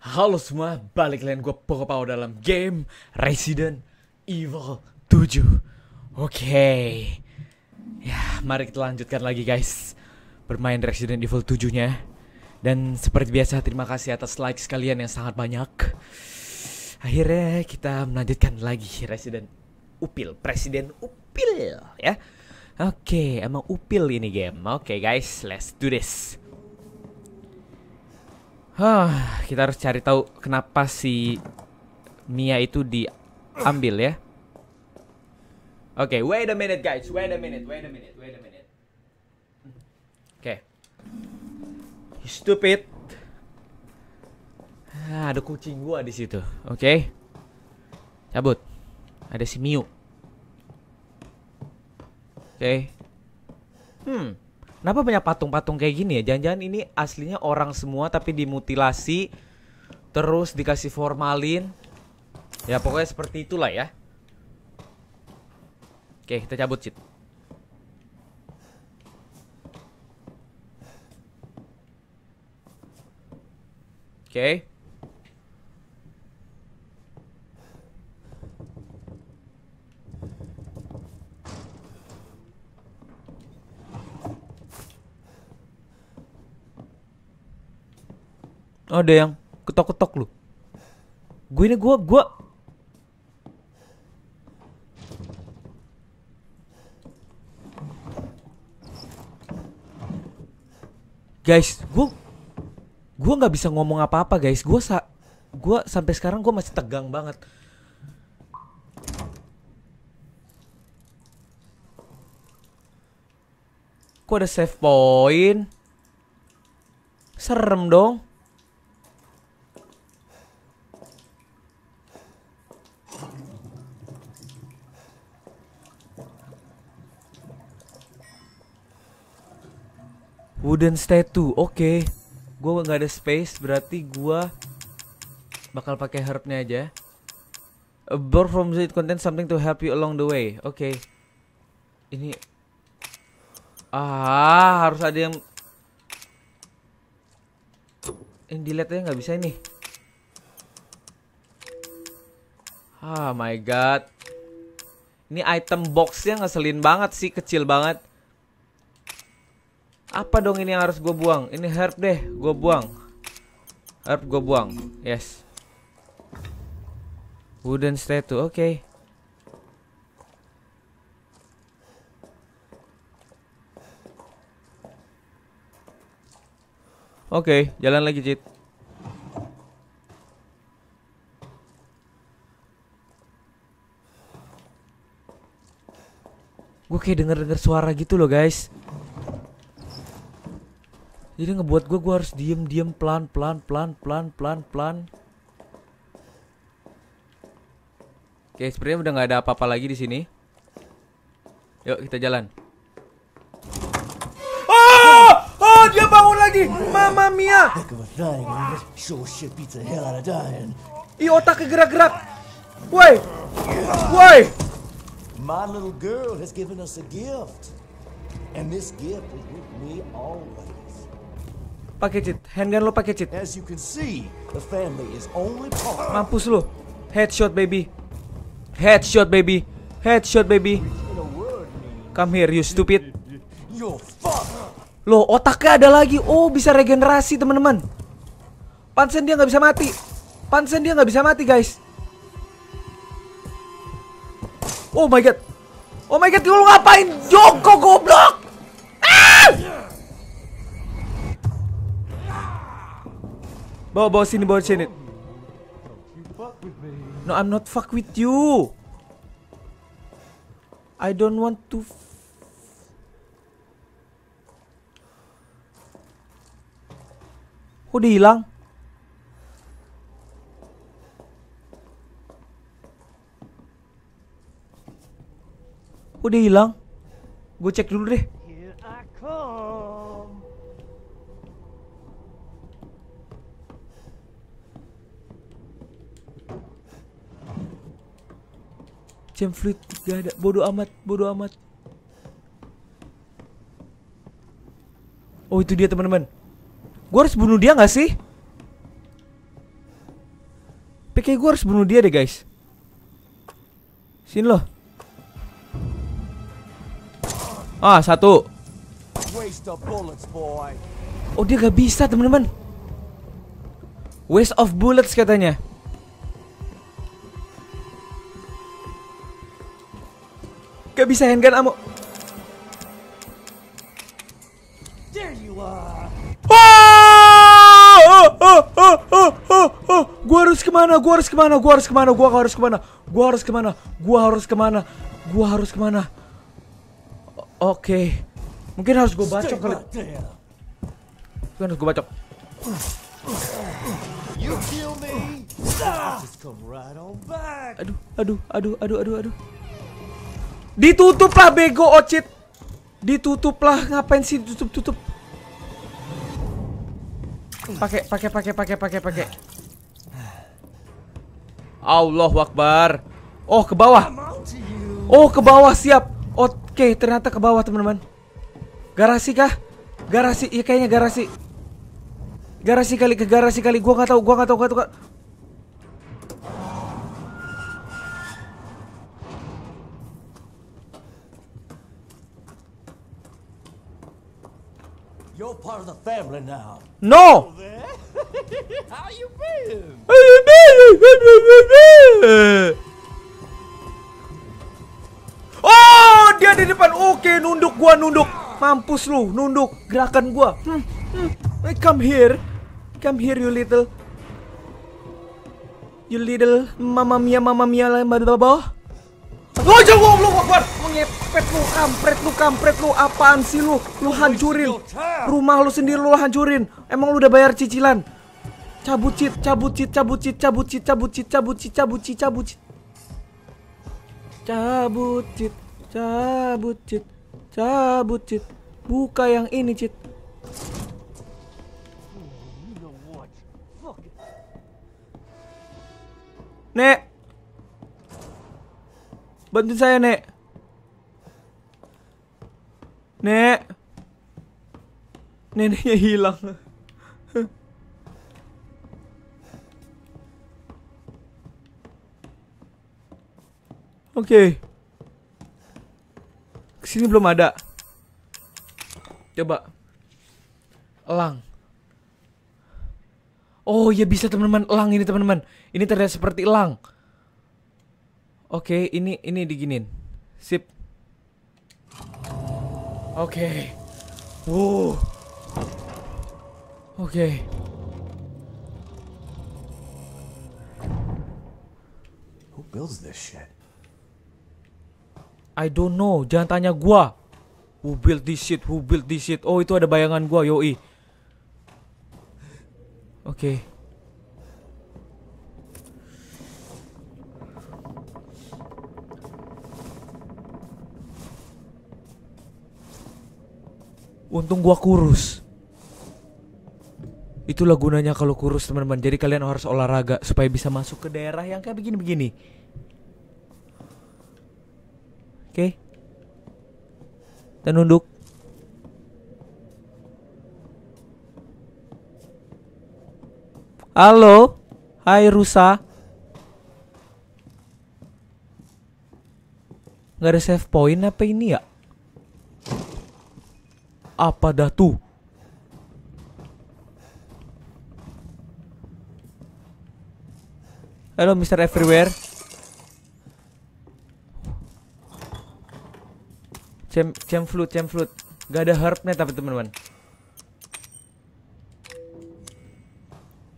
Halo semua, balik lain gue Pokopau dalam game Resident Evil 7 Oke okay. Ya, mari kita lanjutkan lagi guys Bermain Resident Evil 7 nya Dan seperti biasa terima kasih atas like sekalian yang sangat banyak Akhirnya kita melanjutkan lagi Resident Upil Presiden Upil ya Oke, okay, emang upil ini game Oke okay, guys, let's do this Huh, kita harus cari tahu kenapa si Mia itu diambil ya. Oke, okay, wait a minute guys, wait a minute, wait a minute, wait a minute. Oke. Okay. stupid. Ah, ada kucing gua di situ. Oke. Okay. Cabut. Ada si Miu. Oke. Okay. Hmm. Kenapa banyak patung-patung kayak gini ya? Jangan-jangan ini aslinya orang semua tapi dimutilasi terus dikasih formalin. Ya pokoknya seperti itulah ya. Oke, kita cabut, Cit. Oke. ada yang ketok-ketok lu gue ini gue gue guys gue gue nggak bisa ngomong apa-apa guys gue sa gue sampai sekarang gue masih tegang banget kok ada save point serem dong Wooden statue. Oke. Okay. Gua nggak ada space, berarti gua bakal pakai herbnya aja. Bor from the content something to help you along the way. Oke. Okay. Ini Ah, harus ada yang Ini delete ya nggak bisa ini. Ah oh my god. Ini item boxnya ngeselin banget sih, kecil banget. Apa dong ini yang harus gue buang? Ini herb deh, gue buang. Herb gue buang. Yes. Wooden statue, oke. Okay. Oke, okay, jalan lagi, Cit. Gue kayak denger-denger suara gitu loh, guys jadi ngebuat gue gue harus diem diem pelan pelan pelan pelan pelan pelan oke sebenarnya udah nggak ada apa-apa lagi di sini yuk kita jalan oh oh dia bangun lagi mama mia i otak gerak-gerak woi woi My little girl has given us a gift, and this gift is with me always pakai cheat. Handgun lo pakai cheat. Mampus lo. Headshot baby. Headshot baby. Headshot baby. Come here you stupid. Lo otaknya ada lagi. Oh, bisa regenerasi, teman-teman. Pansen dia nggak bisa mati. Pansen dia nggak bisa mati, guys. Oh my god. Oh my god, lu ngapain? Joko goblok. Bawa bawa sini bawa sini. No, I'm not fuck with you. I don't want to. Kok dia hilang? Kok dia hilang? Gue cek dulu deh. Jam fluid gak ada. Bodoh amat, bodoh amat. Oh itu dia teman-teman. Gue harus bunuh dia gak sih? PK gue harus bunuh dia deh guys. Sini loh. Ah satu. Oh dia gak bisa teman-teman. Waste of bullets katanya. bisa handgun ammo. Ah, ah, ah, gua harus kemana? Gua harus kemana? Gua harus kemana? Gua harus kemana? Gua harus kemana? Gua harus kemana? Gua harus kemana? Oke, okay. mungkin harus gue bacok kali. Mungkin harus gue bacok. Aduh, aduh, aduh, aduh, aduh, aduh ditutuplah bego ocit. ditutuplah ngapain sih tutup-tutup? Pakai pakai pakai pakai pakai pakai. Allah wakbar Oh, ke bawah. Oh, ke bawah siap. Oke, ternyata ke bawah, teman-teman. Garasi kah? Garasi, iya kayaknya garasi. Garasi kali ke garasi kali. Gua nggak tahu, gua nggak tahu, gua tahu. part of the family now. No. How you been? Oh, dia di depan. Oke, nunduk gua nunduk. Mampus lu, nunduk gerakan gua. Hmm, hmm. Come here. Come here you little. You little mama mia mama mia lain blah bawah. Lu aja goblok Akbar. Mengepet lu, kampret lu, kampret lu. Apaan sih lu? Lu hancurin. Rumah lu sendiri lu hancurin. Emang lu udah bayar cicilan? Cabut cit, cabut cit, cabut cit, cabut cit, cabut cit, cabut cit, cabut cit, cabut cit. Cabut cit, cabut cit, cabut cit. Buka yang ini cit. Nek Bantu saya, Nek. Nek. Neneknya hilang. Oke. Okay. Kesini belum ada. Coba. Elang. Oh ya bisa teman-teman elang ini teman-teman. Ini terlihat seperti elang. Oke, okay, ini ini diginin. Sip. Oke. Okay. Wow. Oke. Okay. Who builds this shit? I don't know. Jangan tanya gua. Who built this shit? Who built this shit? Oh, itu ada bayangan gua, yoi. Oke. Okay. Untung gua kurus. Itulah gunanya kalau kurus teman-teman. Jadi kalian harus olahraga supaya bisa masuk ke daerah yang kayak begini-begini. Oke. Okay. Tenunduk. Halo. Hai rusa. Gak ada save point apa ini ya? apa dah tu? Halo Mr. Everywhere Cem, cem flute, cem flute Gak ada herbnya tapi teman-teman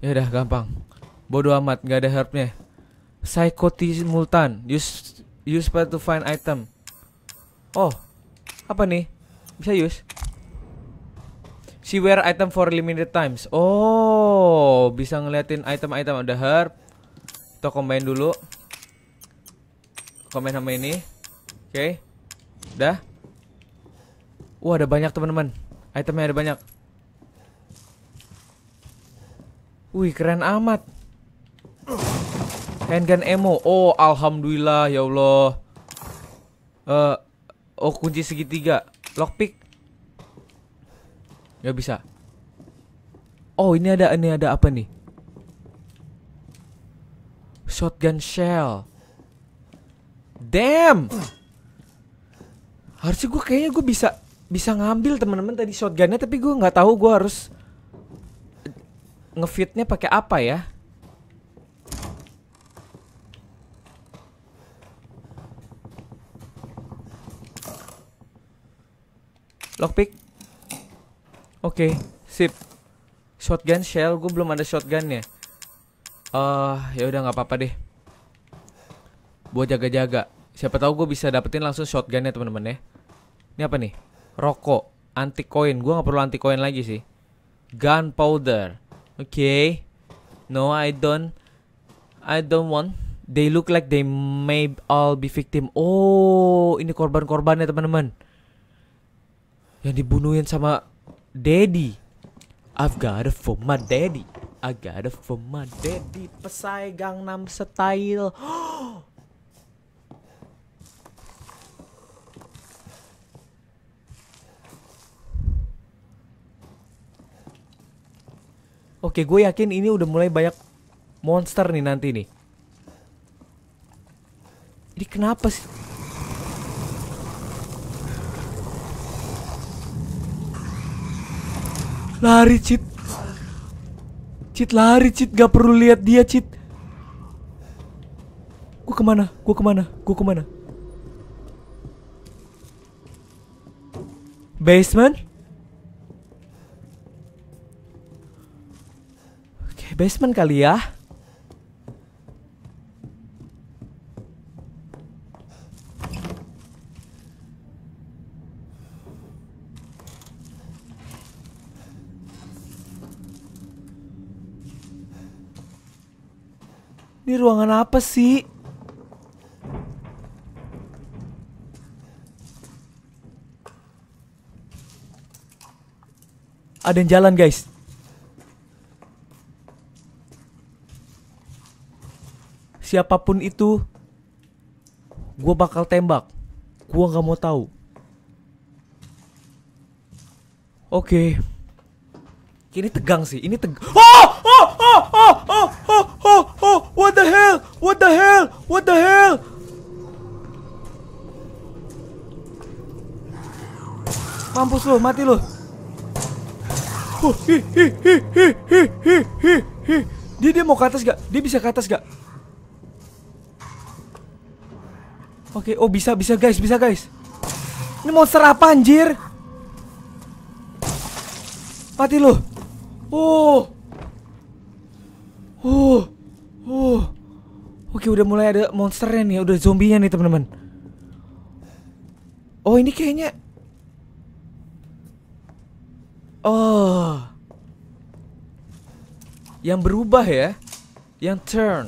Ya udah gampang Bodoh amat gak ada herbnya Psychotis multan Use, use to find item Oh Apa nih? Bisa use She wear item for limited times. Oh, bisa ngeliatin item-item ada herb. Kita combine dulu. Combine sama ini. Oke. Okay. Udah. Wah, ada banyak teman-teman. Itemnya ada banyak. Wih, keren amat. Handgun emo. Oh, alhamdulillah ya Allah. Uh, oh, kunci segitiga. Lockpick. Gak bisa. Oh, ini ada ini ada apa nih? Shotgun shell. Damn. Harusnya gue kayaknya gue bisa bisa ngambil teman-teman tadi shotgunnya tapi gue nggak tahu gue harus ngefitnya pakai apa ya? Lockpick. Oke, okay, sip. Shotgun shell, gue belum ada shotgunnya. Eh, uh, ya udah nggak apa-apa deh. Buat jaga-jaga. Siapa tahu gue bisa dapetin langsung shotgunnya teman-teman ya. Ini apa nih? Rokok, anti koin. Gue nggak perlu anti koin lagi sih. Gunpowder. Oke. Okay. No, I don't. I don't want. They look like they may all be victim. Oh, ini korban-korbannya teman-teman. Yang dibunuhin sama daddy. I've got a for my daddy. I got a for my daddy. Pesai Gangnam Style. Oke, gue yakin ini udah mulai banyak monster nih nanti nih. Ini kenapa sih? Lari, Cit. Cit lari, Cit. Gak perlu lihat dia, Cit. Gue kemana? Gue kemana? Gue kemana? Basement? Oke, okay, basement kali ya. kenapa sih? Ada yang jalan guys Siapapun itu Gue bakal tembak Gue gak mau tahu. Oke okay. Ini tegang sih Ini tegang oh! oh, oh, oh, oh, oh, oh, oh, what the hell, what the hell, what the hell. Mampus lu, mati lu. Oh, hi, hi, hi, hi, hi, hi, hi, Dia, dia mau ke atas gak? Dia bisa ke atas gak? Oke, okay. oh bisa, bisa guys, bisa guys. Ini monster apa anjir? Mati lu. Oh. Uh, uh. Oke udah mulai ada monsternya nih, udah zombinya nih teman-teman. Oh ini kayaknya. Oh. Yang berubah ya, yang turn.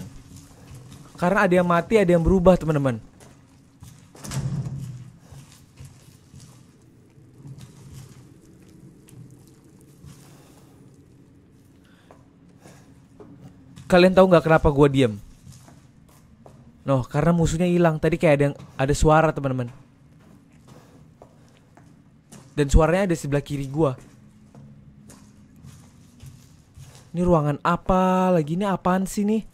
Karena ada yang mati, ada yang berubah teman-teman. kalian tahu nggak kenapa gue diem? Noh, karena musuhnya hilang. Tadi kayak ada yang ada suara teman-teman. Dan suaranya ada di sebelah kiri gue. Ini ruangan apa lagi? Ini apaan sih nih?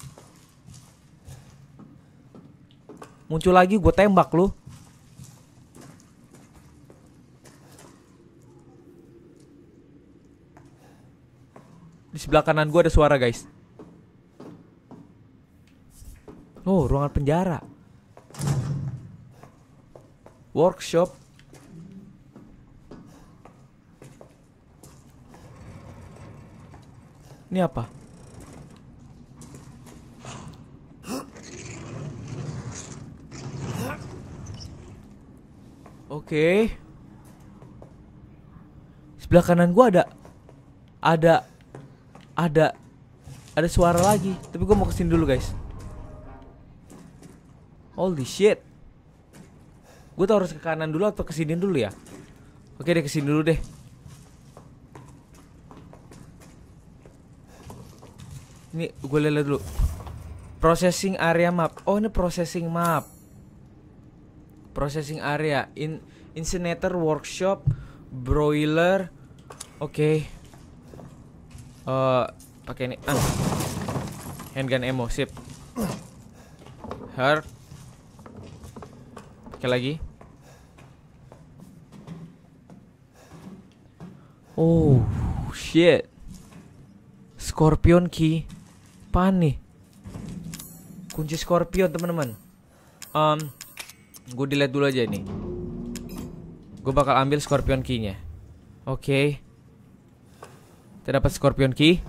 Muncul lagi gue tembak lu. Di sebelah kanan gue ada suara guys. Oh, ruangan penjara. Workshop. Ini apa? Oke. Okay. Sebelah kanan gua ada ada ada ada suara lagi, tapi gua mau kesini dulu, guys. Holy shit. Gue tuh harus ke kanan dulu atau ke sini dulu ya? Oke deh ke sini dulu deh. Ini gue lihat dulu. Processing area map. Oh, ini processing map. Processing area in incinerator workshop broiler. Oke. Okay. Uh, eh, pakai ini. Ah. Handgun ammo sip. Hurt Sekali lagi. Oh, shit. Scorpion key. Pan nih. Kunci Scorpion, teman-teman. Um, gue delete dulu aja ini. Gue bakal ambil Scorpion keynya. Oke. Okay. Kita dapat Scorpion key.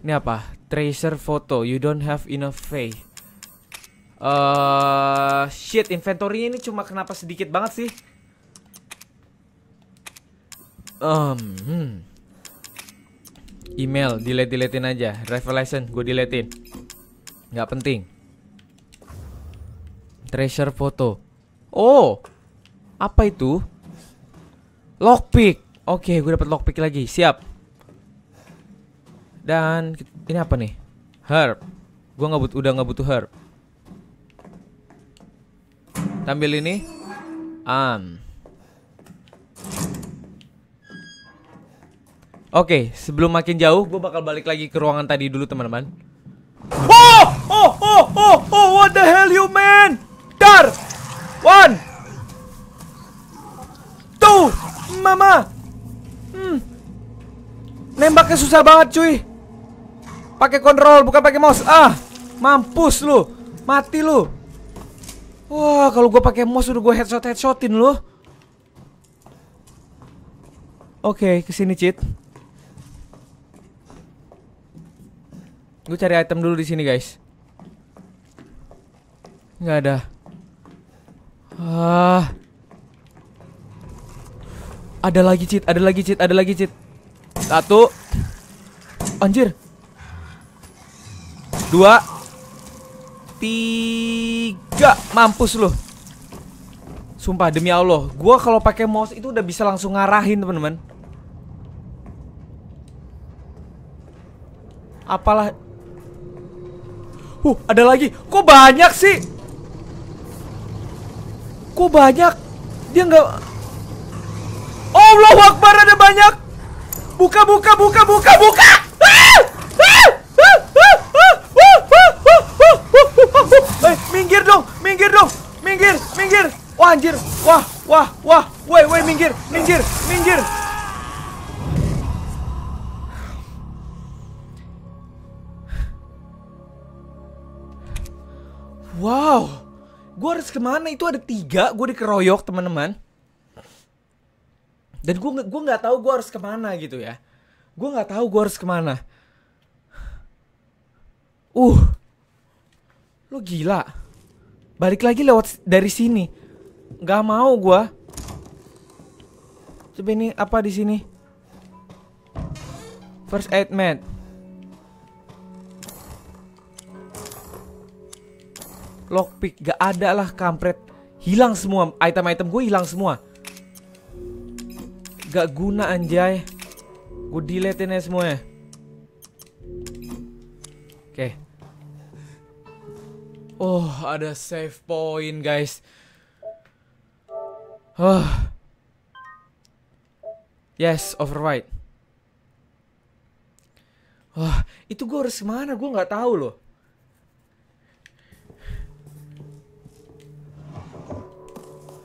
Ini apa? Tracer photo. You don't have enough faith. Uh, shit, inventory ini cuma kenapa sedikit banget sih? Um, hmm. Email, delete-deletein aja. Revelation, gue deletein. Nggak penting. Treasure foto. Oh, apa itu? Lockpick. Oke, okay, gue dapet lockpick lagi. Siap. Dan ini apa nih? Herb. Gue nggak butuh, udah nggak butuh herb tampil ini an Oke, okay, sebelum makin jauh, gue bakal balik lagi ke ruangan tadi dulu, teman-teman. Oh, oh, oh, oh, oh, what the hell, you man? Dar, one, two, mama. Hmm, nembaknya susah banget, cuy. Pakai kontrol, bukan pakai mouse. Ah, mampus lu, mati lu. Wah, kalau gue pakai mouse udah gue headshot headshotin loh. Oke, okay, kesini cheat. Gue cari item dulu di sini guys. Gak ada. Ah. Ada lagi cheat, ada lagi cheat, ada lagi cheat. Satu. Anjir. Dua. Tiga Mampus loh Sumpah demi Allah Gue kalau pakai mouse itu udah bisa langsung ngarahin teman-teman Apalah Uh ada lagi Kok banyak sih Kok banyak Dia nggak Allah Akbar ada banyak Buka buka buka buka buka Wah anjir. Wah, wah, wah. Woi, woi minggir, minggir, minggir. Wow. Gue harus kemana? Itu ada tiga. Gue dikeroyok teman-teman. Dan gue gue nggak tahu gue harus kemana gitu ya. Gue nggak tahu gue harus kemana. Uh, lo gila. Balik lagi lewat dari sini. Gak mau gua. tapi ini apa di sini? First aid mat. Lockpick gak ada lah kampret. Hilang semua item-item gue hilang semua. Gak guna anjay. Gue deletein ya semuanya. Oke. Okay. Oh, ada save point, guys. Oh. Yes, override. oh, itu gue harus kemana? Gue nggak tahu loh.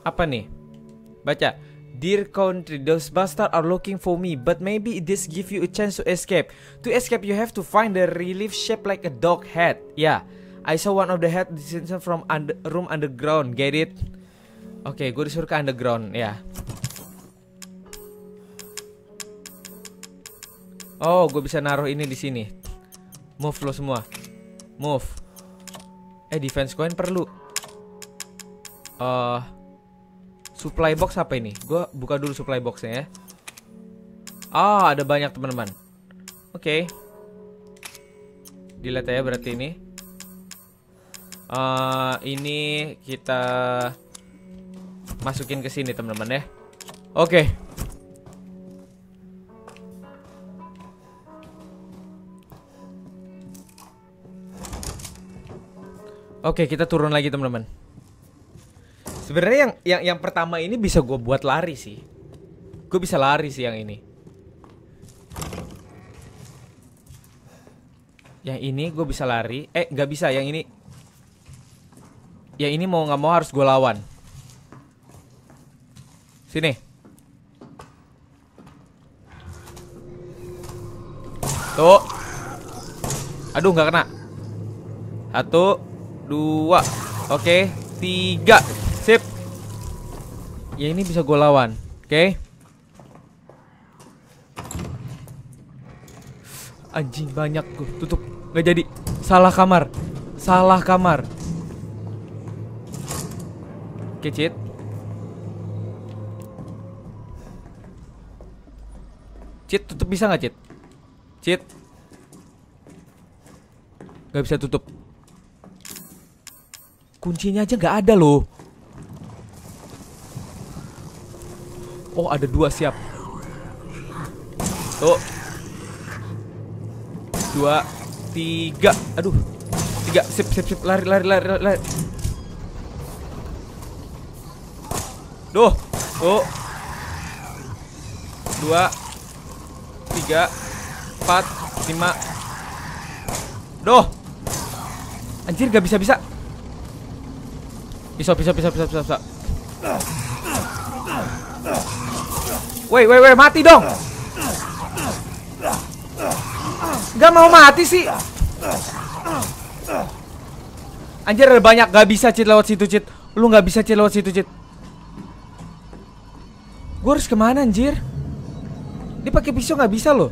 Apa nih? Baca. Dear country, those bastards are looking for me, but maybe this give you a chance to escape. To escape, you have to find the relief shape like a dog head. Yeah, I saw one of the head descend from under room underground. Get it? Oke, okay, gue disuruh ke underground ya. Oh, gue bisa naruh ini di sini. Move lo semua. Move. Eh, defense coin perlu. Eh, uh, supply box apa ini? Gue buka dulu supply boxnya ya. Ah, oh, ada banyak teman-teman. Oke. Okay. Dilihat ya berarti ini. Uh, ini kita masukin ke sini teman-teman ya. Oke. Oke, kita turun lagi teman-teman. Sebenarnya yang yang yang pertama ini bisa gue buat lari sih. Gue bisa lari sih yang ini. Yang ini gue bisa lari. Eh, nggak bisa. Yang ini. ya ini mau nggak mau harus gue lawan. Sini. Tuh. Aduh, nggak kena. Satu, dua, oke, tiga, sip. Ya ini bisa gue lawan, oke? Anjing banyak gue tutup, nggak jadi. Salah kamar, salah kamar. Kecit. Okay, Cheat tutup bisa nggak, cheat? Cheat Gak bisa tutup. Kuncinya aja nggak ada loh. Oh, ada dua siap. Tuh. Dua, tiga. Aduh. Tiga, sip, sip, sip. Lari, lari, lari, lari. Duh. Tuh. Dua, tiga empat lima Doh Anjir gak bisa-bisa bisa bisa bisa bisa bisa, bisa. Woi, woi, woi, mati dong Gak mau mati sih Anjir ada banyak, gak bisa cheat lewat situ cheat Lu gak bisa cheat lewat situ cheat Gue harus kemana anjir? Dia pakai pisau nggak bisa loh.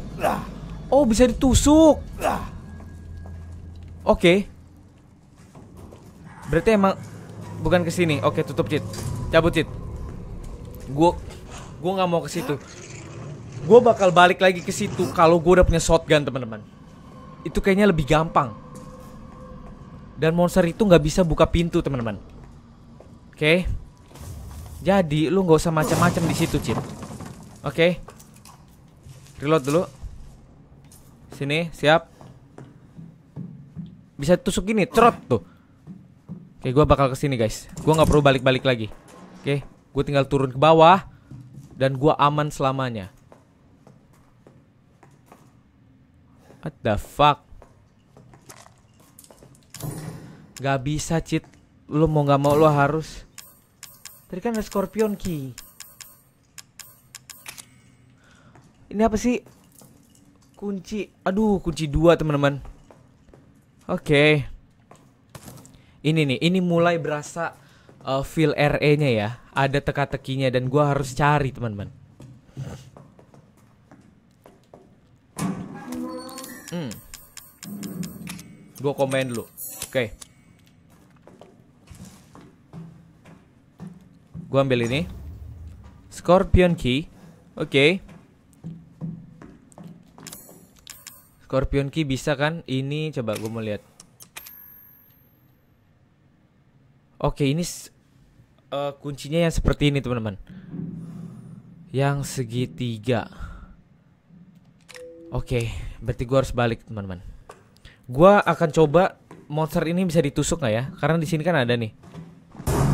Oh, bisa ditusuk. Oke. Okay. Berarti emang bukan kesini Oke, okay, tutup cit Cabut cit Gue gua nggak mau ke situ. Gua bakal balik lagi ke situ kalau gue udah punya shotgun, teman-teman. Itu kayaknya lebih gampang. Dan monster itu nggak bisa buka pintu, teman-teman. Oke. Okay. Jadi lu nggak usah macam-macam di situ, cit Oke. Okay. Reload dulu. Sini, siap. Bisa tusuk gini, cerot tuh. Oke, gua bakal ke sini, guys. Gua nggak perlu balik-balik lagi. Oke, gue tinggal turun ke bawah dan gua aman selamanya. What the fuck? Gak bisa, cheat. Lu mau gak mau lu harus. Tadi kan ada Scorpion Key. Ini apa sih? Kunci. Aduh, kunci dua teman-teman. Oke. Okay. Ini nih, ini mulai berasa uh, feel RE-nya ya. Ada teka-tekinya dan gua harus cari, teman-teman. Hmm. Gua komen dulu. Oke. Okay. Gua ambil ini. Scorpion key. Oke. Okay. Scorpion key bisa kan? Ini coba gue mau lihat. Oke, ini uh, kuncinya yang seperti ini, teman-teman. Yang segitiga. Oke, berarti gue harus balik, teman-teman. Gue akan coba monster ini bisa ditusuk nggak ya? Karena di sini kan ada nih.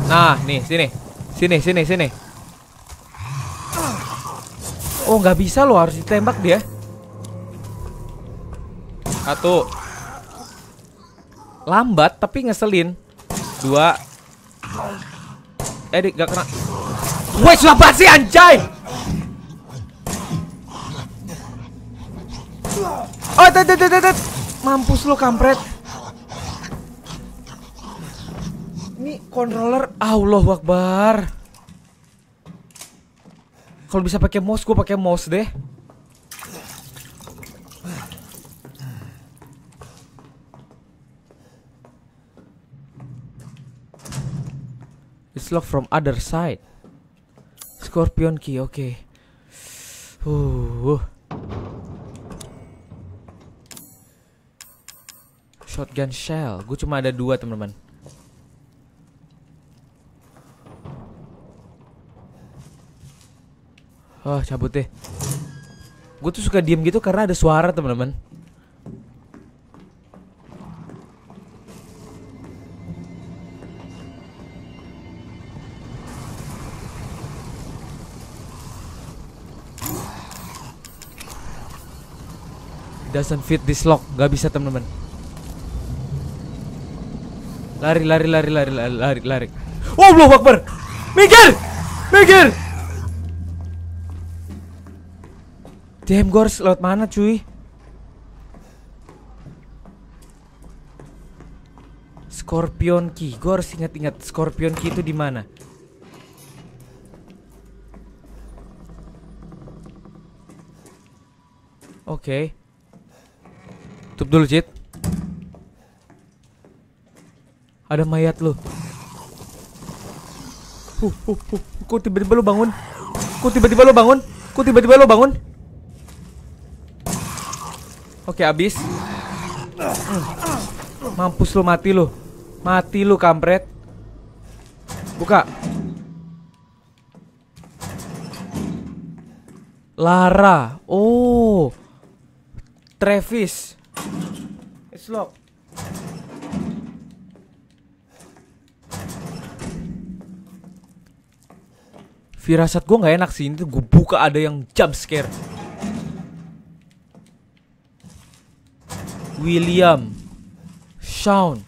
Nah, nih sini, sini, sini, sini. Oh, nggak bisa loh, harus ditembak dia. Satu. Lambat tapi ngeselin. Dua. Eh, gak kena. Woi, sudah sih anjay. Oh, tet, tet, tet, tet. Mampus lo kampret. Ini controller Allah wakbar. Kalau bisa pakai mouse, gue pakai mouse deh. slug from other side. Scorpion key, oke. Okay. Uh. Shotgun shell. Gue cuma ada dua teman-teman. Oh, cabut deh. Gue tuh suka diem gitu karena ada suara teman-teman. Doesn't fit this lock. Gak bisa temen-temen. Lari, lari, lari, lari, lari, lari, lari. Wow, Allahu Akbar. Minggir! Minggir! Damn, gue harus lewat mana cuy? Scorpion Key. Gue harus ingat-ingat Scorpion Key itu di mana. Oke. Okay. Tutup dulu, Cit. Ada mayat lo. Uh, uh, uh. Kok tiba-tiba lo bangun? Kok tiba-tiba lo bangun? Kok tiba-tiba lo bangun? Oke, abis. Mampus lo mati lo. Mati lo kampret. Buka. Lara. Oh. Travis. It's locked. Firasat gue nggak enak sih, ini, gue buka ada yang jump scare. William, Sean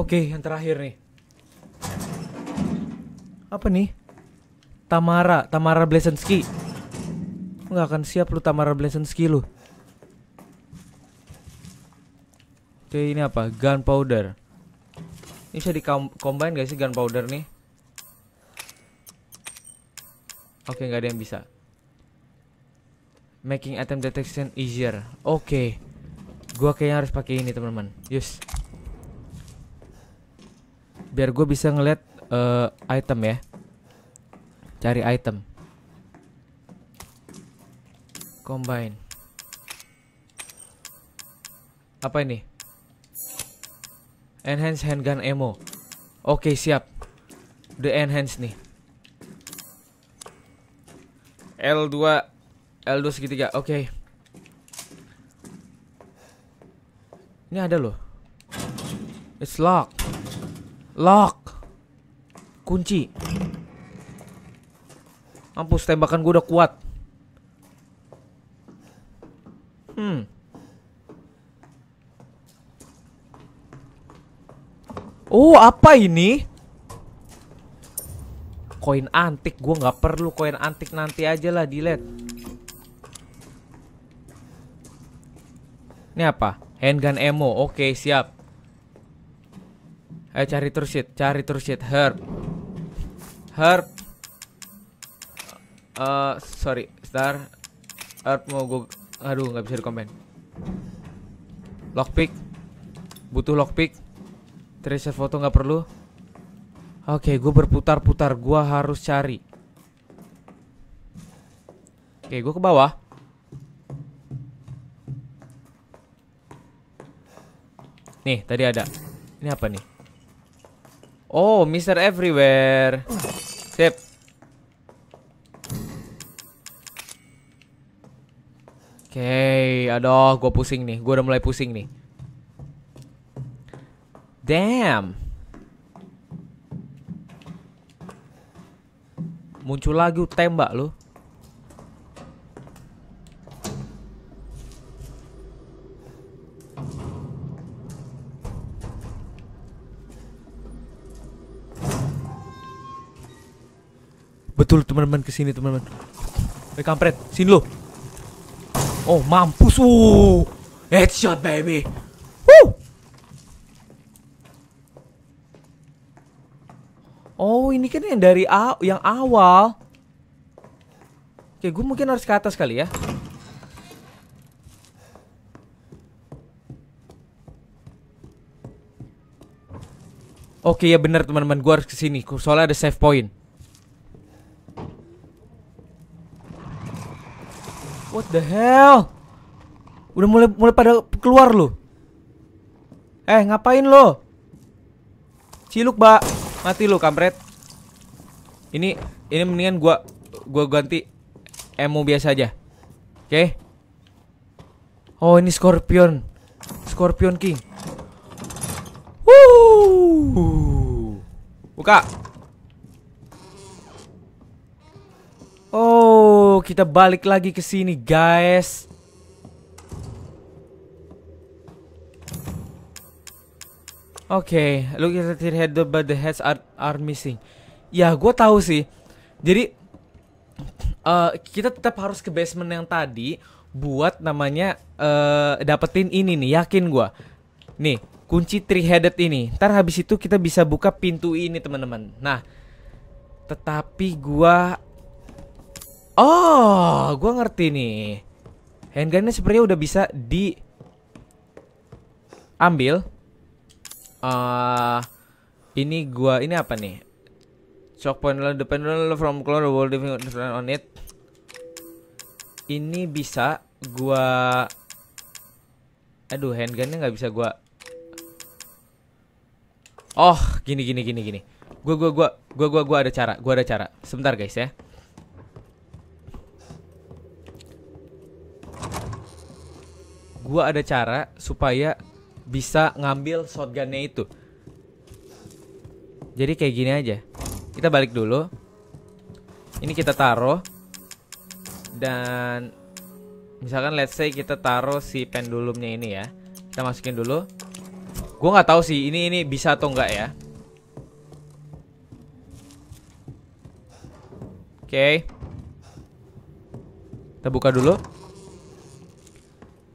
Oke, okay, yang terakhir nih. Apa nih? Tamara, Tamara Blesensky nggak akan siap lu Tamara skill lu. Oke ini apa? Gunpowder. Ini bisa di combine gak sih gunpowder nih? Oke nggak ada yang bisa. Making item detection easier. Oke. Gua kayaknya harus pakai ini teman-teman. Yes. Biar gue bisa ngeliat uh, item ya. Cari item. Combine. Apa ini? Enhance handgun ammo. Oke, siap. The enhance nih. L2 L2 segitiga. Oke. Ini ada loh. It's lock. Lock. Kunci. Mampus tembakan gue udah kuat. Hmm. Oh, apa ini? Koin antik, gue nggak perlu koin antik nanti aja lah, delete. Ini apa? Handgun emo. Oke, okay, siap. Ayo cari terus shit, cari terus shit. Herb. Herb. Eh, uh, sorry, star. Herb mau gue Aduh, nggak bisa dikomen. Lockpick. Butuh lockpick. Tracer foto nggak perlu. Oke, gue berputar-putar. Gue harus cari. Oke, gue ke bawah. Nih, tadi ada. Ini apa nih? Oh, Mister Everywhere. Sip. Oke, okay, aduh, gue pusing nih. Gue udah mulai pusing nih. Damn. Muncul lagi tembak lo. Betul teman-teman kesini teman-teman. Eh kampret, sini lo. Oh mampus Oh. Headshot baby Woo. Oh ini kan yang dari aw yang awal Oke gue mungkin harus ke atas kali ya Oke ya bener teman-teman gue harus kesini Soalnya ada save point What the hell? Udah mulai mulai pada keluar lo. Eh, ngapain lo? Ciluk, Mbak. Mati lo, kampret. Ini ini mendingan gua gua ganti emu biasa aja. Oke. Okay? Oh, ini Scorpion. Scorpion King. Wuh. Buka. Oh, kita balik lagi ke sini, guys. Oke, okay, look at the head but the heads are, are missing. Ya, gue tahu sih. Jadi uh, kita tetap harus ke basement yang tadi buat namanya uh, dapetin ini nih, yakin gue. Nih, kunci three headed ini. Ntar habis itu kita bisa buka pintu ini, teman-teman. Nah, tetapi gue Oh, gue ngerti nih. Handgunnya sepertinya udah bisa di ambil. Uh, ini gua ini apa nih? Shock point the lo from color world, different on it. Ini bisa gua Aduh, handgunnya nggak bisa gua Oh, gini gini gini gini. Gue gue gue gue gue gua ada cara, Gue ada cara. Sebentar guys ya. gue ada cara supaya bisa ngambil shotgunnya itu. Jadi kayak gini aja. Kita balik dulu. Ini kita taruh. Dan misalkan let's say kita taruh si pendulumnya ini ya. Kita masukin dulu. Gue nggak tahu sih ini ini bisa atau enggak ya. Oke. Okay. Kita buka dulu.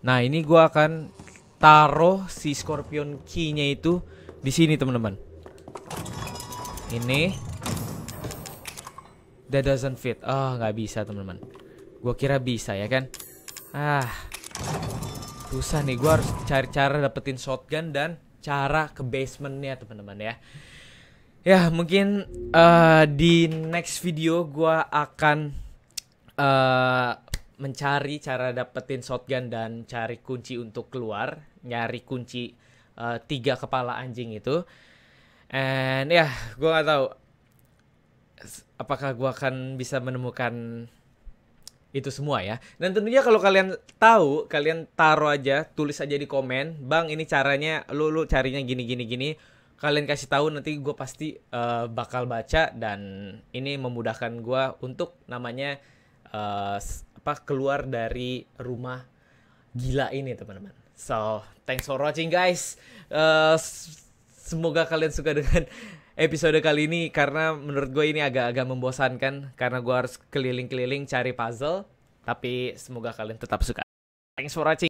Nah, ini gue akan taruh si Scorpion Key-nya itu di sini, teman-teman. Ini that doesn't fit. Ah, oh, nggak bisa, teman-teman. gue kira bisa ya kan? Ah. Susah nih, gue harus cari cara dapetin shotgun dan cara ke basement basementnya teman-teman ya. Ya mungkin uh, di next video gue akan uh, mencari cara dapetin shotgun dan cari kunci untuk keluar, nyari kunci uh, tiga kepala anjing itu. And ya, yeah, gue gak tahu apakah gue akan bisa menemukan itu semua ya. Dan tentunya kalau kalian tahu, kalian taruh aja, tulis aja di komen, bang ini caranya, lu lu carinya gini gini gini. Kalian kasih tahu nanti gue pasti uh, bakal baca dan ini memudahkan gue untuk namanya uh, apa keluar dari rumah gila ini teman-teman. So thanks for watching guys. Uh, semoga kalian suka dengan episode kali ini karena menurut gue ini agak-agak membosankan karena gue harus keliling-keliling cari puzzle. Tapi semoga kalian tetap suka. Thanks for watching.